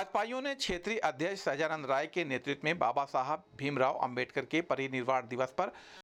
भाजपाइयों ने क्षेत्रीय अध्यक्ष सहजानंद राय के नेतृत्व में बाबा साहब भीमराव अंबेडकर के परिनिर्वाण दिवस पर